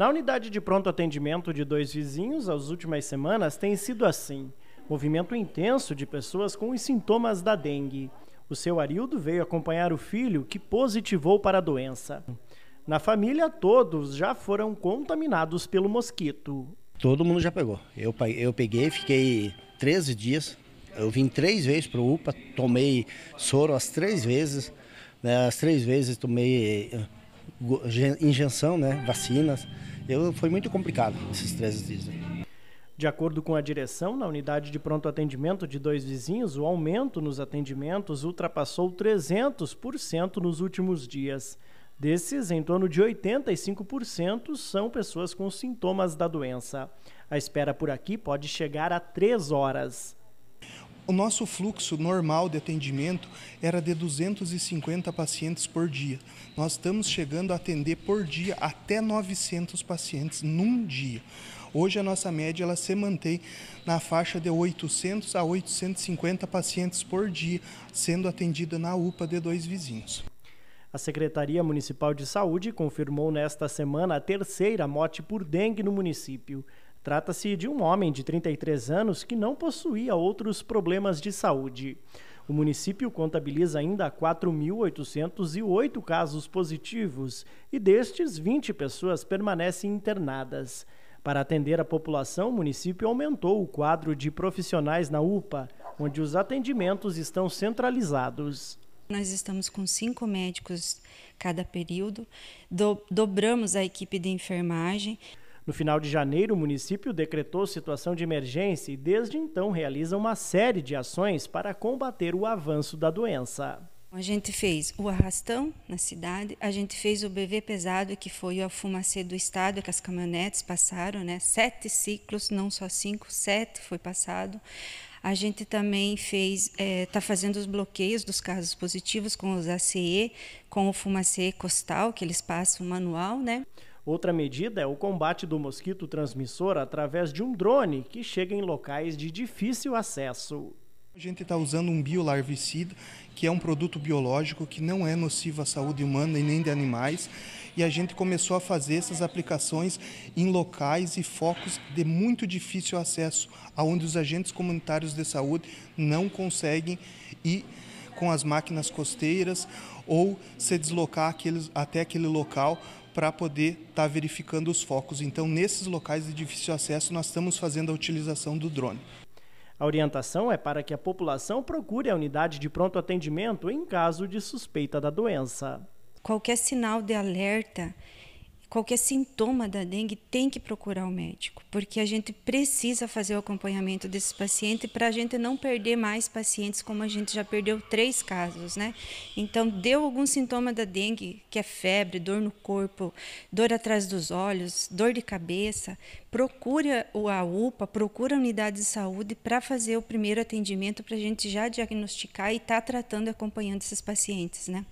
Na unidade de pronto atendimento de dois vizinhos, as últimas semanas tem sido assim: movimento intenso de pessoas com os sintomas da dengue. O seu Arildo veio acompanhar o filho que positivou para a doença. Na família, todos já foram contaminados pelo mosquito. Todo mundo já pegou. Eu, eu peguei, fiquei 13 dias. Eu vim três vezes para o UPA, tomei soro as três vezes. Né, as três vezes tomei eh, injeção, né, vacinas. Eu, foi muito complicado esses três dias. Né. De acordo com a direção, na unidade de pronto atendimento de dois vizinhos, o aumento nos atendimentos ultrapassou 300% nos últimos dias. Desses, em torno de 85% são pessoas com sintomas da doença. A espera por aqui pode chegar a três horas. O nosso fluxo normal de atendimento era de 250 pacientes por dia. Nós estamos chegando a atender por dia até 900 pacientes num dia. Hoje a nossa média ela se mantém na faixa de 800 a 850 pacientes por dia, sendo atendida na UPA de dois vizinhos. A Secretaria Municipal de Saúde confirmou nesta semana a terceira morte por dengue no município. Trata-se de um homem de 33 anos que não possuía outros problemas de saúde. O município contabiliza ainda 4.808 casos positivos e destes, 20 pessoas permanecem internadas. Para atender a população, o município aumentou o quadro de profissionais na UPA, onde os atendimentos estão centralizados. Nós estamos com cinco médicos cada período, do dobramos a equipe de enfermagem. No final de janeiro, o município decretou situação de emergência e desde então realiza uma série de ações para combater o avanço da doença. A gente fez o arrastão na cidade, a gente fez o bebê pesado, que foi o fumacê do estado, que as caminhonetes passaram, né? Sete ciclos, não só cinco, sete foi passado. A gente também fez, está é, tá fazendo os bloqueios dos casos positivos com os ACE, com o fumacê costal, que eles passam manual, né? Outra medida é o combate do mosquito transmissor através de um drone que chega em locais de difícil acesso. A gente está usando um biolarvicida, que é um produto biológico que não é nocivo à saúde humana e nem de animais. E a gente começou a fazer essas aplicações em locais e focos de muito difícil acesso, aonde os agentes comunitários de saúde não conseguem e com as máquinas costeiras ou se deslocar aqueles, até aquele local para poder estar tá verificando os focos. Então, nesses locais de difícil acesso, nós estamos fazendo a utilização do drone. A orientação é para que a população procure a unidade de pronto atendimento em caso de suspeita da doença. Qualquer sinal de alerta qualquer sintoma da dengue tem que procurar o médico, porque a gente precisa fazer o acompanhamento desses pacientes para a gente não perder mais pacientes, como a gente já perdeu três casos, né? Então, deu algum sintoma da dengue, que é febre, dor no corpo, dor atrás dos olhos, dor de cabeça, procura a UPA, procura a unidade de saúde para fazer o primeiro atendimento para a gente já diagnosticar e estar tá tratando e acompanhando esses pacientes, né?